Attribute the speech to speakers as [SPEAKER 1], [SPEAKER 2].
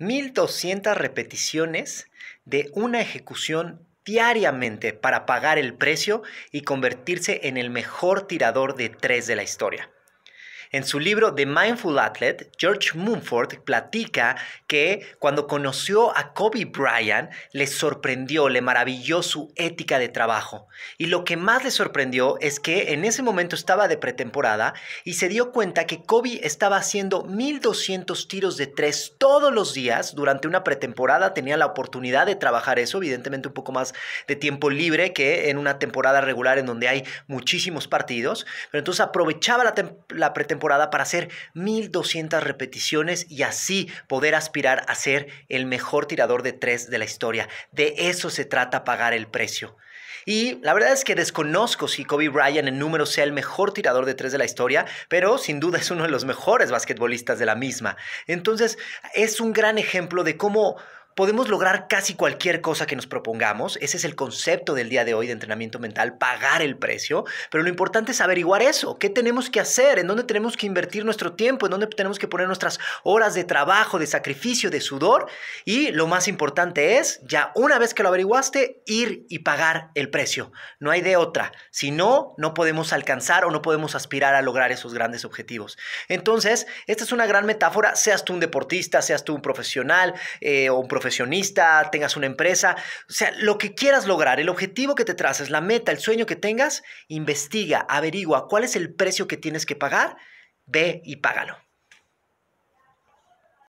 [SPEAKER 1] 1.200 repeticiones de una ejecución diariamente para pagar el precio y convertirse en el mejor tirador de tres de la historia. En su libro The Mindful Athlete, George Mumford platica que cuando conoció a Kobe Bryant, le sorprendió, le maravilló su ética de trabajo. Y lo que más le sorprendió es que en ese momento estaba de pretemporada y se dio cuenta que Kobe estaba haciendo 1200 tiros de tres todos los días durante una pretemporada. Tenía la oportunidad de trabajar eso, evidentemente un poco más de tiempo libre que en una temporada regular en donde hay muchísimos partidos. Pero entonces aprovechaba la, la pretemporada para hacer 1200 repeticiones y así poder aspirar a ser el mejor tirador de tres de la historia. De eso se trata pagar el precio. Y la verdad es que desconozco si Kobe Bryant en número sea el mejor tirador de tres de la historia, pero sin duda es uno de los mejores basquetbolistas de la misma. Entonces, es un gran ejemplo de cómo podemos lograr casi cualquier cosa que nos propongamos. Ese es el concepto del día de hoy de entrenamiento mental, pagar el precio. Pero lo importante es averiguar eso. ¿Qué tenemos que hacer? ¿En dónde tenemos que invertir nuestro tiempo? ¿En dónde tenemos que poner nuestras horas de trabajo, de sacrificio, de sudor? Y lo más importante es, ya una vez que lo averiguaste, ir y pagar el precio. No hay de otra. Si no, no podemos alcanzar o no podemos aspirar a lograr esos grandes objetivos. Entonces, esta es una gran metáfora. Seas tú un deportista, seas tú un profesional eh, o un profesional profesionista, tengas una empresa, o sea, lo que quieras lograr, el objetivo que te trazas, la meta, el sueño que tengas, investiga, averigua cuál es el precio que tienes que pagar, ve y págalo.